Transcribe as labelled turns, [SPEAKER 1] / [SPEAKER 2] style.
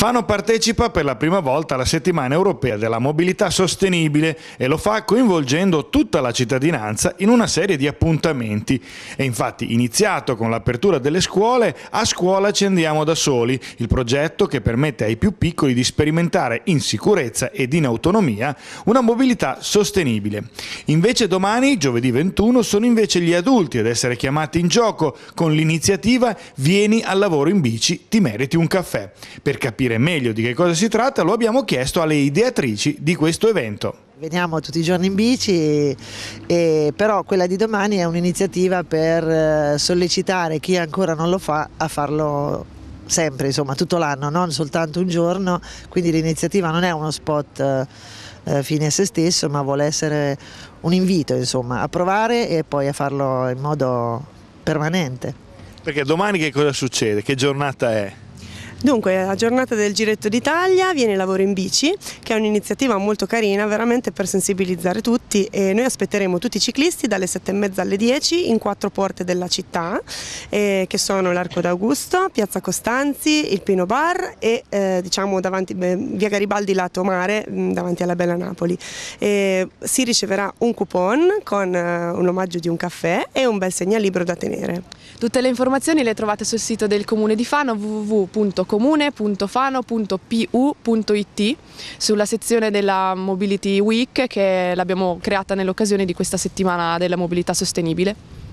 [SPEAKER 1] Fano partecipa per la prima volta alla settimana europea della mobilità sostenibile e lo fa coinvolgendo tutta la cittadinanza in una serie di appuntamenti. È infatti iniziato con l'apertura delle scuole A scuola ci andiamo da soli, il progetto che permette ai più piccoli di sperimentare in sicurezza ed in autonomia una mobilità sostenibile. Invece domani, giovedì 21, sono invece gli adulti ad essere chiamati in gioco con l'iniziativa Vieni al lavoro in bici, ti meriti un caffè, per capire capire meglio di che cosa si tratta lo abbiamo chiesto alle ideatrici di questo evento.
[SPEAKER 2] Veniamo tutti i giorni in bici, e, però quella di domani è un'iniziativa per eh, sollecitare chi ancora non lo fa a farlo sempre, insomma tutto l'anno, non soltanto un giorno, quindi l'iniziativa non è uno spot eh, eh, fine a se stesso, ma vuole essere un invito insomma, a provare e poi a farlo in modo permanente.
[SPEAKER 1] Perché domani che cosa succede? Che giornata è?
[SPEAKER 3] Dunque, la giornata del Giretto d'Italia viene Lavoro in Bici, che è un'iniziativa molto carina veramente per sensibilizzare tutti e noi aspetteremo tutti i ciclisti dalle e mezza alle 10 in quattro porte della città, eh, che sono l'Arco d'Augusto, Piazza Costanzi, il Pino Bar e eh, diciamo davanti, beh, via Garibaldi lato mare, mm, davanti alla Bella Napoli. E si riceverà un coupon con eh, un omaggio di un caffè e un bel segnalibro da tenere.
[SPEAKER 4] Tutte le informazioni le trovate sul sito del Comune di Fano www.comune.fano.pu.it sulla sezione della Mobility Week che l'abbiamo creata nell'occasione di questa settimana della mobilità sostenibile.